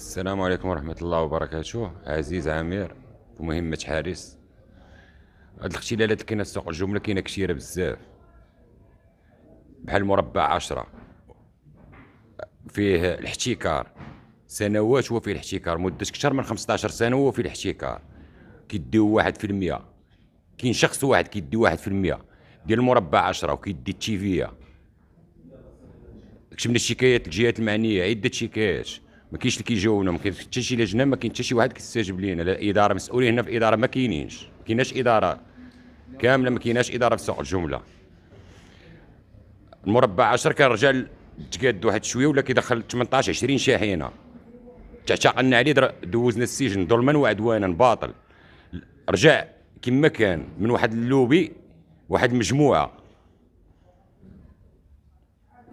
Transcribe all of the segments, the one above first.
السلام عليكم ورحمة الله وبركاته عزيز عامر ومهمة حارس هاد الاختلالات اللي كاينة في سوق الجملة كاينة كثيرة بزاف بحال مربع عشرة فيه الاحتكار سنوات هو فيه الاحتكار مدة أكثر من 15 سنة هو فيه الاحتكار كيديو واحد في المية كاين شخص واحد كيدي واحد في المية ديال المربع عشرة وكيدي التيفية كتبنا الشكايات الجهات المعنية عدة شكايات ما كاينش اللي كيجاوبنا ما كاين حتى شي لجنه ما كاين حتى شي واحد كيستجيب لينا لا اداره مسؤولين هنا في اداره ما كاينينش ما كايناش اداره كامله ما كايناش اداره في سوق الجمله المربع 10 كان رجال تقاد واحد شويه ولا كيدخل 18 20 شاحنه تعتقلنا عليه دوزنا السجن ظلما وعدوانا باطل رجع كما كان من واحد اللوبي واحد المجموعه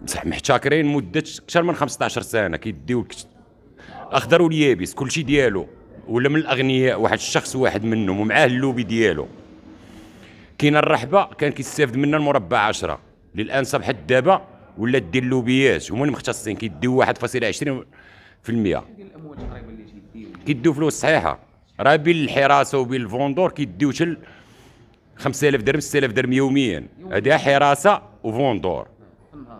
بصح محتكرين مده اكثر من 15 سنه كيديو اخضر واليابس كلشي ديالو ولا من الاغنياء واحد الشخص واحد منهم ومعاه اللوبي ديالو كاين الرحبه كان كيستافد منها المربع 10 للان صبح دابا ولا دير اللوبيات هما المختصين كيديو 1.20% كيديو فلوس صحيحه راه بين الحراسه وبين الفوندور كيديو حتى 5000 درهم 6000 درهم يوميا هذه حراسه وفوندور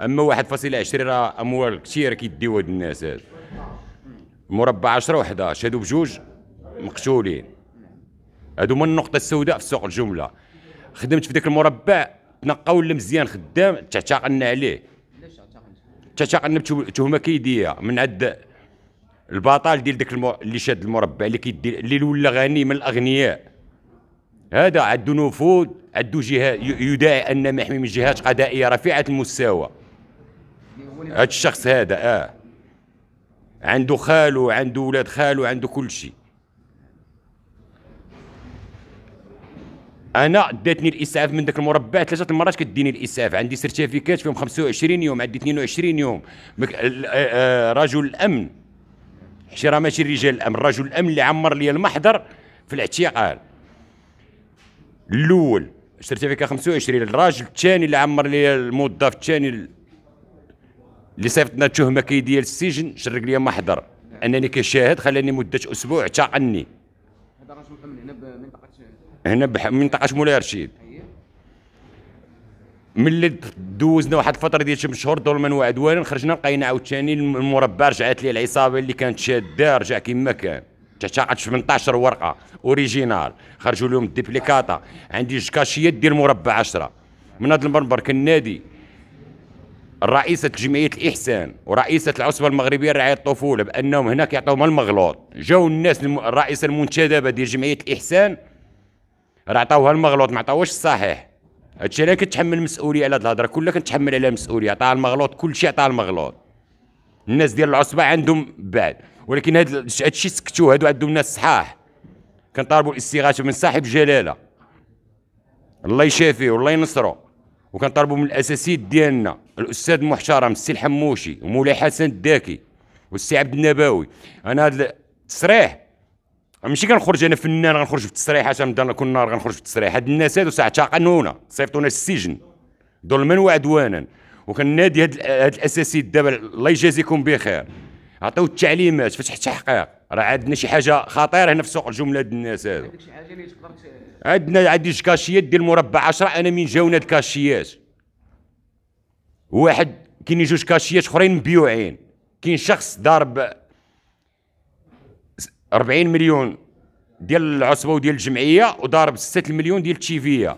اما 1.20 راه اموال كثيره كيديو هاد الناس هذا مربع 10 و11 هادو بجوج مقتولين هادو من النقطة السوداء في سوق الجملة خدمت في ذاك المربع تنقاو ولا مزيان خدام تعتقلنا عليه تعتقلنا بتهمة كيدية من عند البطال ديال داك اللي شاد المربع اللي كيدير اللي ولا غني من الاغنياء هذا عنده نفوذ عنده جهه يدعي أن محمي من جهات قضائيه رفيعه المستوى هاد الشخص هذا اه عنده خالو عنده ولاد خالو عنده كل شيء انا داتني الاسعاف من داك المربع ثلاثه المرات كديني الاسعاف عندي سيرتيفيكات فيهم 25 يوم عندي 22 يوم آه، آه، رجل الامن حشي ماشي رجال الامن رجل الامن اللي عمر لي المحضر في الاعتقال الاول سيرتيفيكا 25 الراجل الثاني اللي عمر لي الموظف الثاني اللي صيفطنا التهمه كي ديال السجن شرق لي محضر انني كشاهد خلاني مده اسبوع تعني هذا راه من هنا بمنطقه هنا بمنطقه مولاي رشيد ملي دوزنا واحد الفتره ديال شي شهور ظلما وعدوانا خرجنا لقينا عاوتاني المربع رجعت ليه العصابه اللي كانت شاده رجع كما كان تعتقد 18 ورقه اوريجينال خرجوا لهم الديبليكاطا عندي جوج كاشيات ديال مربع 10 من هذا المنبر كنادي رئيسة جمعية الإحسان ورئيسة العصبة المغربية لرعاية الطفولة بأنهم هناك يعطوهم المغلوط جاو الناس الرئيسة المنتدبة ديال جمعية الإحسان راه عطاوها المغلوط ما عطاوهاش الصحيح هادشي انا كنتحمل المسؤوليه على هاد الهضره كلها كنتحمل عليها مسؤوليه عطاها المغلوط كلشي عطاها المغلوط الناس ديال العصبه عندهم بعد ولكن هاد هادشي سكتوا هادو عندهم ناس صحاح كنطالبوا الاستغاثه من صاحب جلاله الله يشافيه والله ينصره وكنطالبوا من الاساسيات ديالنا الاستاذ المحترم السي الحموشي ومولاي حسن الداكي والسي عبد النباوي انا هذا التصريح ماشي كنخرج انا فنان غنخرج في التصريح عشان نبدا كل نهار غنخرج في التصريح هاد الناس هادو تعقنونا صيفطونا السجن ظلما وعدوانا وكنادي هاد, هاد الاساسيات دابا الله يجازيكم بخير عطيو التعليمات فتح التحقيق راه عندنا شي حاجه خطيره هنا في سوق الجمله هاد الناس هادو عندنا عندي كاشيات ديال مربع 10 انا من جاونا الكاشيات واحد كاين جوج كاشيات اخرين مبيوعين كاين شخص ضارب 40 مليون ديال العصبه وديال الجمعيه وضارب 6 مليون ديال التيفيا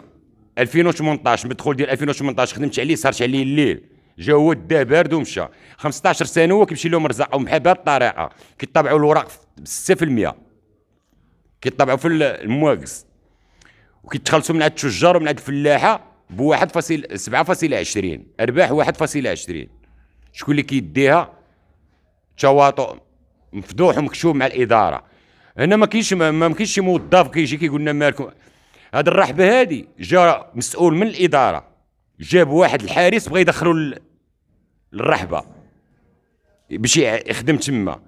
2018 مدخول ديال 2018 خدمت عليه سهرت عليه الليل جا هو دا بارد ومشى 15 سنه هو كيمشي لهم رزق ومحى بهذه الطريقه كيطبعوا الوراق ب 6% كيطبعوا في المواكس وكيتخلصوا من عند التجار ومن عند الفلاحه ب 1.7.20 ارباح عشرين شكون اللي كيديها تواطؤ مفضوح ومكشوف مع الاداره هنا ما كاينش ما كاينش شي موظف كيجي كيقول لنا مالكم هاد الرحبه هادي جا مسؤول من الاداره جاب واحد الحارس بغى يدخلو للرحبه باش يخدم تما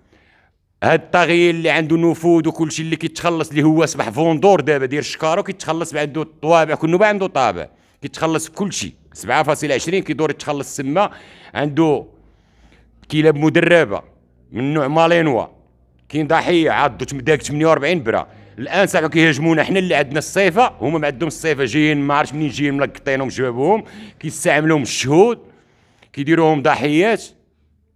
هاد الطاغيه اللي عنده نفوذ وكلشي اللي كيتخلص اللي هو اصبح فوندور دابا داير شكاره كيتخلص عنده الطوابع كل نوع عنده طابع كيتخلص كل شيء 7.20 كيدور يتخلص تما عنده كلاب مدربه من نوع مالينوا كاين ضحيه عضو داك 48 برا الان صاحبي كيهاجمونا حنا اللي عندنا الصيفه هما ما عندهمش الصيفه جايين ما عرفتش منين جايين ملقطينهم جوابهم كيستعملوهم الشهود كيديروهم ضحيات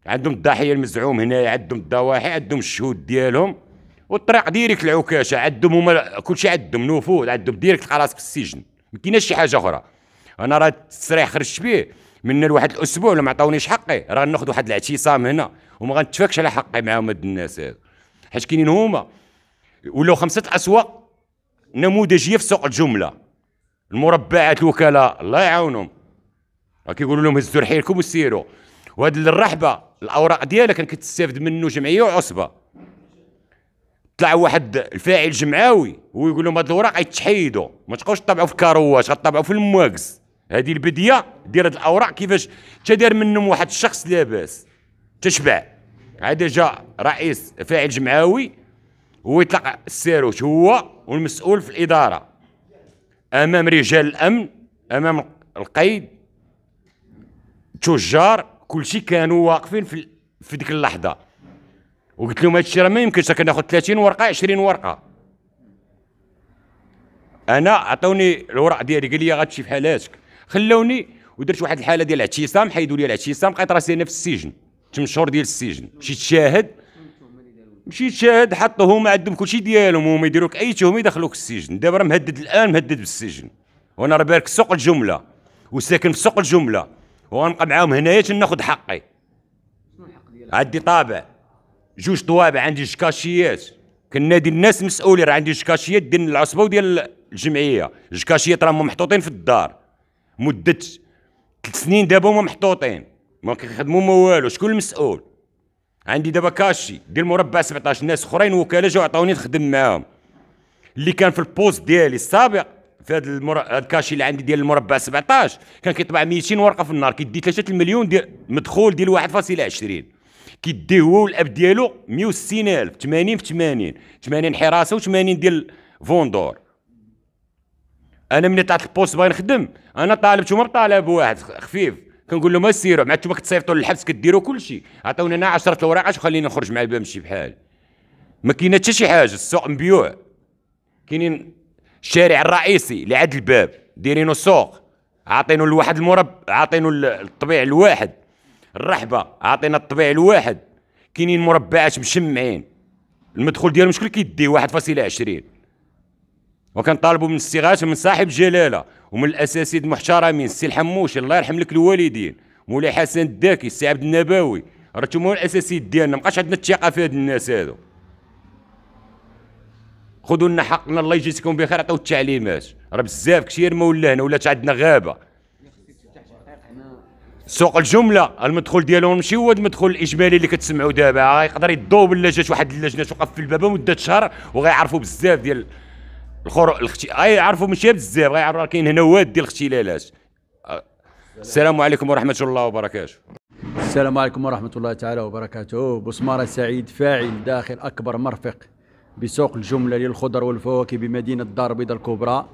عندهم الضحيه المزعوم هنايا عندهم الضواحي عندهم الشهود ديالهم والطريق ديريكت العكاشه عندهم هما كلشي عندهم نفوذ عندهم ديريكت خلاص في السجن ما كايناش شي حاجه اخرى انا راه التصريح خرجت به من لواحد الاسبوع ولا ما عطاونيش حقي راه ناخذ واحد الاعتصام هنا وما غنتفاكش على حقي معاهم هاد الناس هادو حيت كاينين هما ولاو خمسه الاسواق نموذجيه في سوق الجمله المربعات الوكلاء الله يعاونهم راه كيقولوا لهم هزوا رحيلكم وسيروا وهاد الرحبه الاوراق ديالها كان كتستافد منه جمعيه وعصبه طلع واحد الفاعل جمعاوي ويقول لهم هاد الاوراق غيتحيدوا ما تبقاوش تطبعوا في الكاروات غتطبعوا في المواكز هذه البديه ديال هاد الاوراق كيفاش تدار منهم واحد الشخص لاباس تشبع هذا جا رئيس فاعل جمعوي هو يطلق الساروش هو والمسؤول في الاداره امام رجال الامن امام القيد تجار كلشي كانوا واقفين في في ديك اللحظه وقلت لهم هادشي راه ما يمكنش كناخذ 30 ورقه 20 ورقه انا عطوني الورق ديالي قال لي غاتمشي في حالاتك خلوني ودرت واحد الحاله ديال الاعتصام حيدوا لي الاعتصام لقيت راسي انا في السجن 8 شهور ديال السجن مشيت شاهد مشيت شاهد حطوهم عندهم كلشي ديالهم وهما يديروك اي تهمه يدخلوك السجن دابا راه مهدد الان مهدد بالسجن وانا راه بارك سوق الجمله وساكن في سوق الجمله وغنبقى معاهم هنايا تناخذ حقي عندي طابع جوج طوابع عندي جوج كاشيات كنادي الناس مسؤولين راه عندي جوج كاشيات ديال العصبه وديال الجمعيه جوج كاشيات راهم محطوطين في الدار مده ثلاث سنين دابا هما محطوطين ما كيخدموا ما والو شكون المسؤول عندي دابا كاشي ديال مربع 17 ناس اخرين وكاله جاو عطاوني نخدم معاهم اللي كان في البوست ديالي السابق في هذا المر... الكاشي اللي عندي ديال المربع 17 كان كيطبع 200 ورقه في النهار كيدي 3 المليون ديال مدخول ديال 1.20 كيدي هو والاب ديالو 160000 80 في 80 80 حراسه و80 ديال فوندور انا ملي طلعت البوست باغي نخدم انا طالب نتوما بطالب واحد خفيف كنقول ما سيروا مع انتم كتصيفطوا للحبس كديروا كلشي عطونا انا 10 الوراقات خلينا نخرج مع الباب نمشي بحال ما كاينه حتى شي حاجه السوق مبيوع كاينين الشارع الرئيسي اللي عند الباب دايرينو السوق عاطينو لواحد المرب عاطينو الطبيع الواحد الرحبه عاطينا الطبيع الواحد كاينين مربعات مشمعين المدخول ديالهم شكون كيدي 1.20 وكنطالبوا من الصغاش من صاحب جلاله ومن الاساسيد المحترمين السي الحموشي الله يرحم لك الوالدين مولاي حسن الداكي السي عبد النباوي راه انتم الاساسيد ديالنا مابقاش عندنا الثقه في هاد الناس هادو خذوا لنا حقنا الله يجزيكم بخير عطيو التعليمات راه بزاف كثير ما هنا ولات عندنا غابه سوق الجمله المدخول ديالهم ماشي هو المدخول الاجمالي اللي كتسمعوا دابا يقدر يضوب ولا جات واحد اللجنه توقف في الباب مده شهر وغيعرفوا بزاف ديال الخر الاختي يعرفوا ماشي بزاف غيعرفوا كاين هنا واد ديال الاختلالات السلام عليكم ورحمه الله وبركاته السلام عليكم ورحمه الله تعالى وبركاته بسماره سعيد فاعل داخل اكبر مرفق بسوق الجمله للخضر والفواكه بمدينه الدار البيضاء الكبرى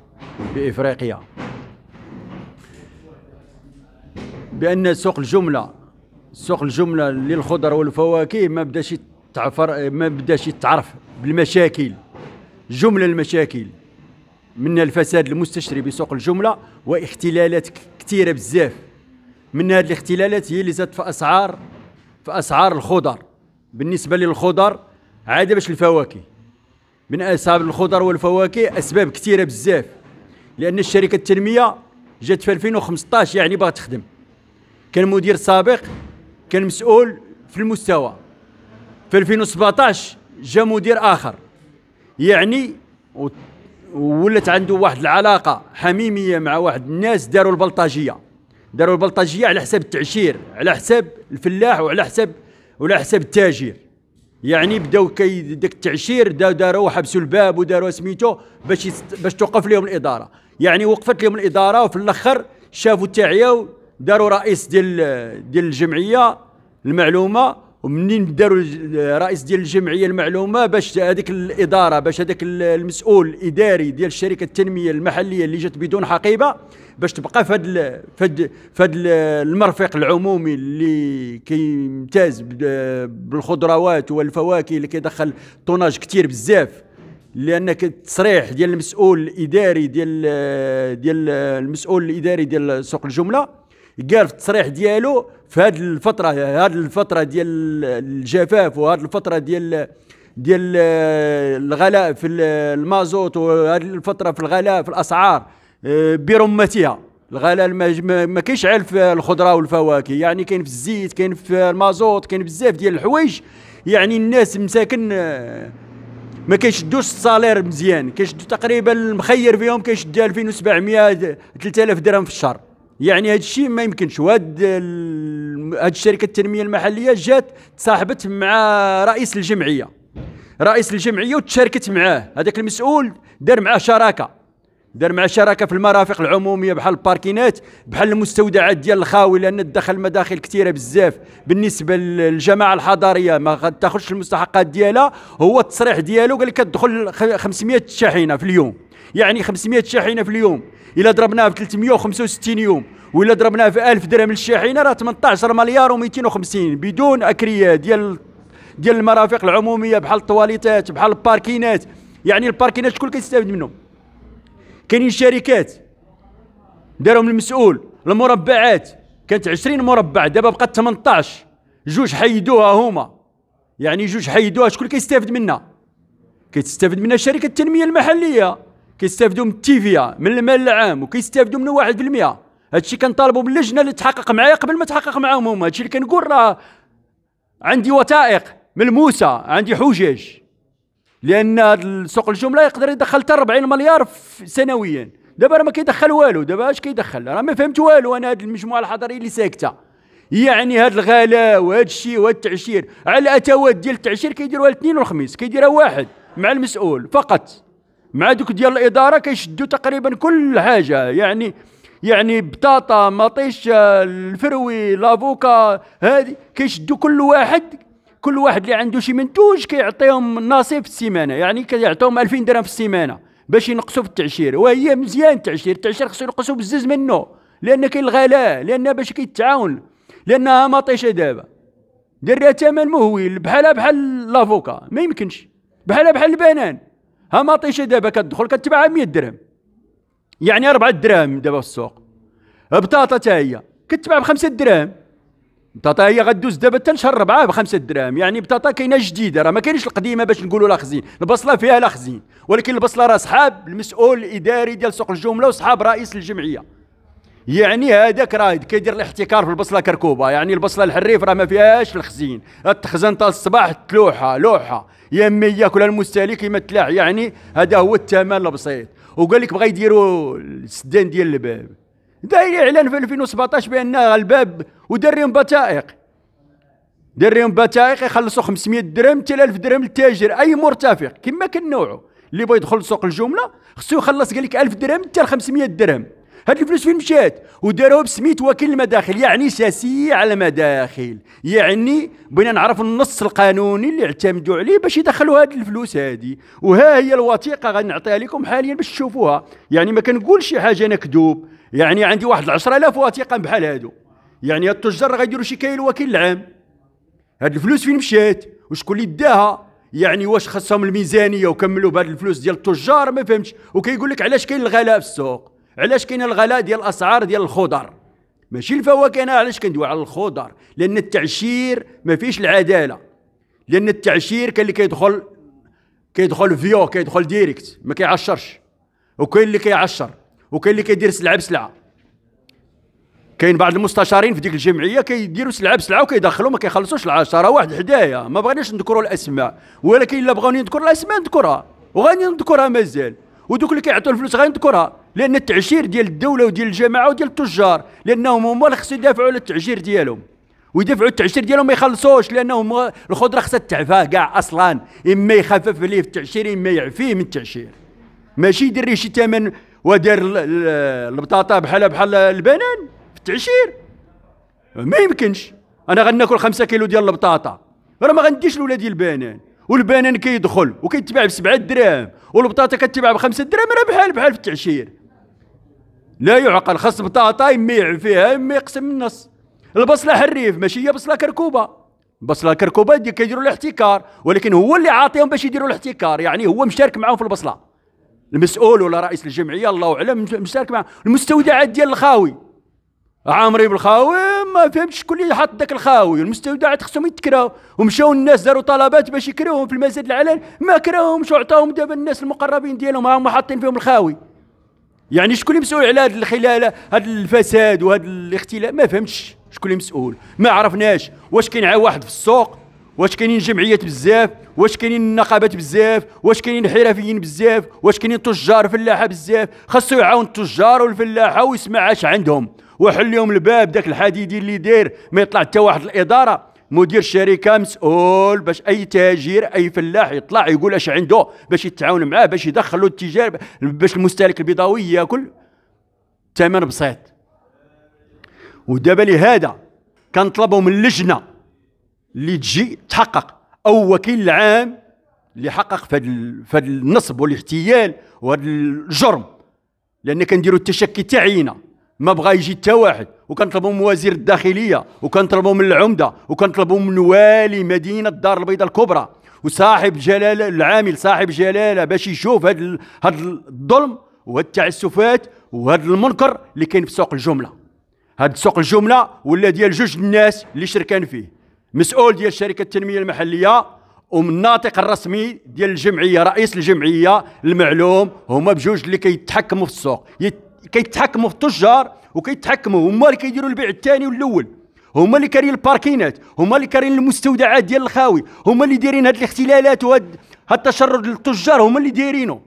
بافريقيا بان سوق الجمله سوق الجمله للخضر والفواكه ما بداش تعفر ما بداش يتعرف بالمشاكل جمله المشاكل من الفساد المستشري بسوق الجمله واختلالات كثيره بزاف من هذه الاختلالات هي اللي زادت في اسعار في اسعار الخضر بالنسبه للخضر عاد باش الفواكه من اسباب الخضر والفواكه اسباب كثيره بزاف لان الشركه التنميه جات في 2015 يعني باغا تخدم كان مدير سابق كان مسؤول في المستوى في 2017 جاء مدير اخر يعني ولات عنده واحد العلاقه حميميه مع واحد الناس داروا البلطجيه داروا البلطجيه على حساب التعشير على حساب الفلاح وعلى حساب وعلى حساب التاجر يعني بداو كي داك التعشير داروا حبسوا الباب وداروا سميتو باش باش توقف لهم الاداره يعني وقفت لهم الاداره وفي الاخر شافوا تاعيا داروا رئيس ديال ديال الجمعيه المعلومه ومنين داروا رئيس ديال الجمعيه المعلومه باش هذيك الاداره باش هذاك المسؤول الاداري ديال الشركه التنميه المحليه اللي جات بدون حقيبه باش تبقى في هذا في المرفق العمومي اللي كيمتاز بالخضروات والفواكه اللي كيدخل طوناج كثير بزاف لانك التصريح ديال المسؤول الاداري ديال ديال المسؤول الاداري ديال سوق الجمله قال في التصريح ديالو في هذه الفتره هذه الفتره ديال الجفاف وهذه الفتره ديال ديال آه، الغلاء في المازوت وهذه الفتره في الغلاء في الاسعار آه، برمتها الغلاء ما كاينش غير في الخضره والفواكه يعني كاين في الزيت كاين في المازوت كاين بزاف ديال الحوايج يعني الناس مساكن آه، ما كيشدوش الصالير مزيان كيشدو تقريبا المخير فيهم كيشد 2700 3000 درهم في الشهر يعني هذا الشيء ما يمكنش وهاد هاد الشركه التنميه المحليه جات تصاحبت مع رئيس الجمعيه رئيس الجمعيه وتشاركت معاه هذاك المسؤول دار معاه شراكه دار معاه شراكه في المرافق العموميه بحال الباركينات بحال المستودعات ديال الخاوي لان دخل مداخل كثيره بزاف بالنسبه للجماعه الحضاريه ما تاخذش المستحقات ديالها هو التصريح ديالو قال لك تدخل 500 شاحنه في اليوم يعني 500 شاحنه في اليوم الا ضربناها في 365 يوم ولا ضربناها في 1000 درهم للشاحنه راه 18 مليار و250 بدون اكريه ديال ديال المرافق العموميه بحال الطواليتات بحال الباركينات يعني الباركينات شكون كيستافد منهم كاينين شركات دارهم المسؤول المربعات كانت 20 مربع دابا بقات 18 جوج حيدوها هما يعني جوج حيدوها شكون كيستافد منها كتستافد منها شركه التنميه المحليه كيستافدوا من التيفيا من المال العام وكيستافدوا من 1% هادشي كنطالبوا من اللجنه اللي تحقق معايا قبل ما تحقق معاهم هما هادشي اللي كنقول راه عندي وثائق ملموسه عندي حجج لان سوق الجمله يقدر يدخل حتى 40 مليار سنويا دابا راه ما كيدخل والو دابا اش كيدخل راه ما فهمت والو انا هاد المجموعه الحضريه اللي ساكته يعني هاد الغلاء وهاد الشيء وهاد التعشير على الاتوات ديال التعشير كيديروها الاثنين والخميس كيديرها واحد مع المسؤول فقط مع دوك ديال الاداره كيشدوا تقريبا كل حاجه يعني يعني بطاطا مطيش الفروي لافوكا هذه كيشدوا كل واحد كل واحد اللي عنده شي منتوج كيعطيهم نصيب في السيمانه يعني كيعطيهم 2000 درهم في السيمانه باش ينقصوا في التعشير وهي مزيان التعشير التعشير خصو ينقصوا بزز منه لان كاين الغلاء لان باش كيتعاون لانها مطيشه دابا درها ثمن مهول بحالها بحال لافوكا ما يمكنش بحالها بحال البنان ها مطيشه دابا كتدخل كتباع 100 درهم يعني 4 دراهم دابا في السوق بطاطا حتى هي كتباع ب 5 دراهم بطاطا هي غدوز دابا حتى لشهر 4 ب 5 دراهم يعني بطاطا كاينه جديده راه ما كاينش القديمه باش نقولوا لا خزين البصله فيها لا خزين ولكن البصله راه صحاب المسؤول الاداري ديال سوق الجمله وصحاب رئيس الجمعيه يعني هذاك راه كيدير الاحتكار في البصله كركوبه يعني البصله الحريف راه ما فيهاش الخزين التخزن تاع الصباح تلوحه لوحه يا اما ياكلها المستهلك يما تلاح يعني هذا هو الثمن البسيط وقال لك بغا يديروا السدان ديال الباب داير اعلان في 2017 بان الباب وداريهم لهم بطائق دار بطائق يخلصوا 500 درهم حتى 1000 درهم للتاجر اي مرتفق كما كان نوعه اللي بغى يدخل سوق الجمله خصو يخلص قال لك 1000 درهم حتى 500 درهم هاد الفلوس فين مشات وداروها بسميت وكيل المداخل يعني ساسية على المداخل يعني بغينا نعرف النص القانوني اللي اعتمدوا عليه باش يدخلوا هاد الفلوس هادي وها هي الوثيقة غنعطيها لكم حاليا باش تشوفوها يعني ما كنقولش شي حاجة انا كذوب يعني عندي واحد 10000 وثيقة بحال هادو يعني التجار غيديروا شي كاين الوكيل العام هاد الفلوس فين مشات وشكون اللي داها يعني واش خصهم الميزانيه وكملوا بهاد الفلوس ديال التجار ما فهمتش وكيقول لك علاش كاين الغلاء في السوق علاش كاين الغلاء ديال الاسعار ديال الخضر ماشي الفواكه انا علاش كندوي على الخضر لان التعشير ما فيش العداله لان التعشير كاين اللي كيدخل كيدخل فيو كيدخل ديريكت ما كيعشرش وكاين اللي كيعشر وكاين اللي كيدير سلعه بسلعه كاين بعض المستشارين في ديك الجمعيه كيديروا سلعه بسلعه وكيدخلوا ما كيخلصوش العشره واحد حدايا ما بغيناش نذكروا الاسماء ولكن الا بغوني نذكر الاسماء نذكرها وغادي نذكرها مازال ودوك اللي كيعطيو الفلوس غنذكرها لان التعشير ديال الدوله وديال الجماعه وديال التجار لانهم هما اللي خصو يدافعوا على التعشير ديالهم ويدفعوا التعشير ديالهم ما يخلصوش لانهم الخضره خصها تعفاه كاع اصلا اما يخفف عليه في التعشير اما يعفيه من التعشير ماشي يدير شي ثمن ودار البطاطا بحالها بحال البنان في التعشير ما يمكنش انا غناكل خمسة كيلو ديال البطاطا راه ما غنديش لولادي البنان والبنان كيدخل وكيتباع بسبعة دراهم والبطاطا كتباع بخمسة دراهم راه بحال بحال في التعشير لا يعقل خاص بطاطا يميع فيها يما يقسم النص البصلة حريف ماشي هي بصلة كركوبة البصلة كركوبة كيديروا الاحتكار ولكن هو اللي عاطيهم باش يديروا الاحتكار يعني هو مشارك معاهم في البصلة المسؤول ولا رئيس الجمعية الله أعلم مشارك معاهم المستودعات ديال الخاوي عامري بالخاوي ما فهمتش شكون اللي حط داك الخاوي المستودعات خصهم يتكراو ومشاو الناس داروا طلبات باش يكراوهم في المسجد العلن ما كراوهمش وعطاهم دابا الناس المقربين ديالهم هما حاطين فيهم الخاوي يعني شكون اللي مسؤول على هذا الخلال هذا الفساد وهذا الاختلاف ما فهمتش شكون اللي مسؤول ما عرفناش واش كاين واحد في السوق واش كاينين جمعيات بزاف واش كاينين نقابات بزاف واش كاينين حرفيين بزاف واش كاينين تجار فلاحه بزاف خاصو يعاون التجار والفلاحه ويسمع اش عندهم وحل لهم الباب داك الحديدي اللي داير ما يطلع حتى واحد الاداره مدير الشركه مسؤول باش اي تاجر اي فلاح يطلع يقول اش عنده باش يتعاون معاه باش يدخلوا التجار باش المستهلك البيضاوي ياكل ثمن بسيط ودابا لهذا كنطلبوا من اللجنه اللي تجي تحقق او وكيل العام اللي حقق في هذا النصب والاحتيال وهذا الجرم لان كنديروا التشكي تاعينا ما بغى يجي حتى واحد وكنطلبوا من وزير الداخليه وكنطلبوا من العمده وكنطلبوا من والي مدينه الدار البيضاء الكبرى وصاحب جلاله العامل صاحب جلاله باش يشوف هذا هذا الظلم وهاد التعسفات وهذا المنكر اللي كاين في سوق الجمله هاد سوق الجمله ولا ديال جوج الناس اللي شركان فيه مسؤول ديال شركه التنميه المحليه ومن الناطق الرسمي ديال الجمعيه رئيس الجمعيه المعلوم هما بجوج اللي كيتحكموا في السوق كيتحكموا في التجار وكيتحكموا هما اللي كيديروا البيع الثاني والاول هما اللي كارين الباركينات هما اللي كارين المستودعات ديال الخاوي هما اللي دايرين هاد الاختلالات وهاد التشرد للتجار هما اللي دايرينه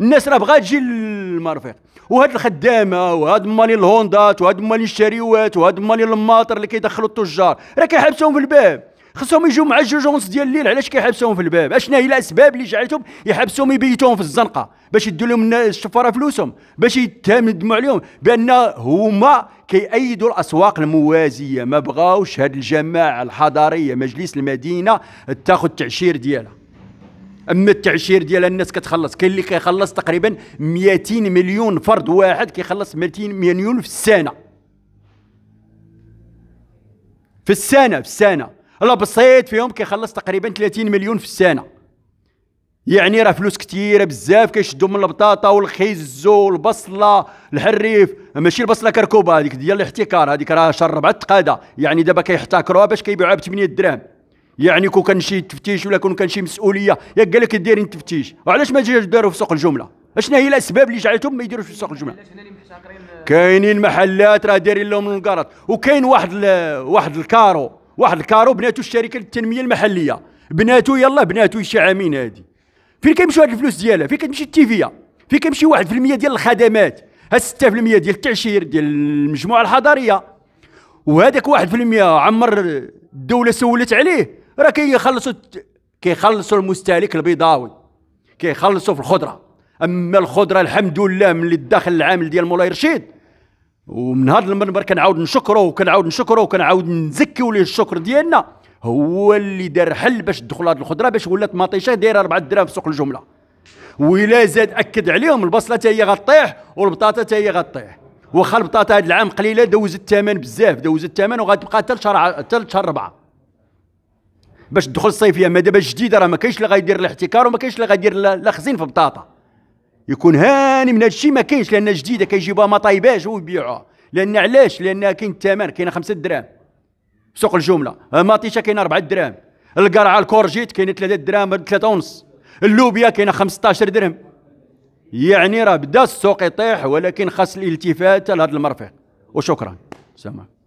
الناس راه بغات تجي للمرفق وهاد الخدامه وهاد مالي الهوندات وهاد مالي الشريوات وهاد مالي الماطر اللي كيدخلوا التجار راه كيحبسهم في الباب خصهم يجوا مع ونص ديال الليل علاش كيحبسوهم في الباب اشنا هي الاسباب اللي جعلتهم يحبسوهم يبيتوهم في الزنقه باش يدوا لهم الشفاره فلوسهم باش يتهمدوا عليهم بان هما كيأيدوا الاسواق الموازيه ما بغاوش هاد الجماعه الحضاريه مجلس المدينه تاخذ التعشير ديالها اما التعشير ديال الناس كتخلص كاين اللي كيخلص تقريبا 200 مليون فرد واحد كيخلص 200 مليون في السنه في السنه في السنه لا بالصيد فيهم كيخلص تقريبا 30 مليون في السنه يعني راه فلوس كثيره بزاف كيشدوا من البطاطا والخيز والبصله الحريف ماشي البصله كركوبه هذيك ديال الاحتكار هذيك راه شهر ربعه تقادا يعني دابا كيحتكروها باش كيبيعوها ب 8 درهم يعني كون كان شي تفتيش ولا كون كان شي مسؤوليه ياك قال لك دايرين تفتيش وعلاش ما جاش داروا في سوق الجمله اشنا هي الاسباب اللي جعلتهم ما يديروش في سوق الجمله كاينين محلات راه دايرين لهم القرط وكاين واحد واحد الكارو واحد الكارو بناتو الشركه للتنميه المحليه بناتو يلا بناتو شي عامين هادي فين كيمشيو هاد الفلوس ديالها فين كتمشي التيفيه فين كيمشي 1% ديال الخدمات ها 6% ديال التعشير ديال المجموعه الحضاريه وهذاك 1% عمر الدوله سولت عليه راه كيخلصوا كيخلصوا المستهلك البيضاوي كيخلصوا في الخضره اما الخضره الحمد لله من الدخل العامل ديال مولاي رشيد ومن هذا المنبر كنعاود نشكره وكنعاود نشكره وكنعاود نزكيو ليه الشكر ديالنا هو اللي دار حل باش تدخل هذه الخضره باش ولات مطيشه دايره 4 دراهم في سوق الجمله ولا زاد اكد عليهم البصله حتى هي غطيح والبطاطا حتى هي غطيح واخا البطاطا هذا العام قليله دوزت الثمن بزاف دوزت الثمن وغتبقى حتى لشهر حتى لشهر 4 باش تدخل الصيفيه ما دابا جديده راه ما كاينش اللي غيدير الاحتكار وما كاينش اللي غيدير لا خزين في البطاطا يكون هاني من هذا الشيء ما كاينش لان جديده كيجيبوها ما طايباش ويبيعوها لان علاش لان كاين الثمن كاين خمسة دراهم سوق الجمله الماطيشه كاين 4 دراهم القرعه الكورجيت كاين 3 دراهم 3 ونص اللوبيا كاين 15 درهم يعني راه بدا السوق يطيح ولكن خاص الالتفات لهذا المرفق وشكرا سلام